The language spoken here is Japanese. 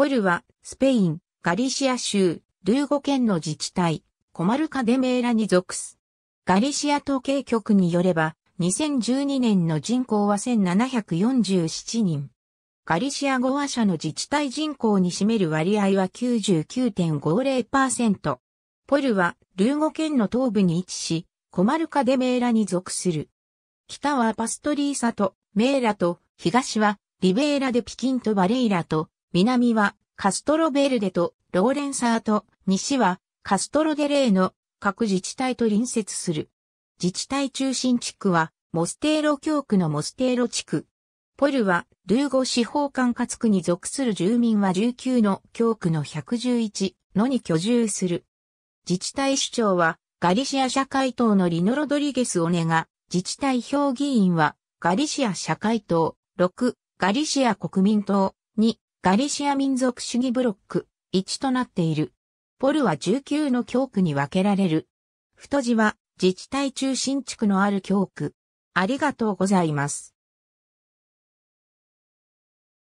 ポルは、スペイン、ガリシア州、ルーゴ県の自治体、コマルカデメーラに属す。ガリシア統計局によれば、2012年の人口は1747人。ガリシア語話者の自治体人口に占める割合は99.50%。ポルは、ルーゴ県の東部に位置し、コマルカデメーラに属する。北はパストリーサとメーラと、東はリベーラでピキンとバレイラと、南はカストロベルデとローレンサーと西はカストロデレーの各自治体と隣接する。自治体中心地区はモステーロ教区のモステーロ地区。ポルはルーゴ司法管轄区に属する住民は19の教区の111のに居住する。自治体首長はガリシア社会党のリノ・ロドリゲス・オネガ、自治体評議員はガリシア社会党6、ガリシア国民党2、ガリシア民族主義ブロック、1となっている。ポルは19の教区に分けられる。太字は自治体中心地区のある教区。ありがとうございます。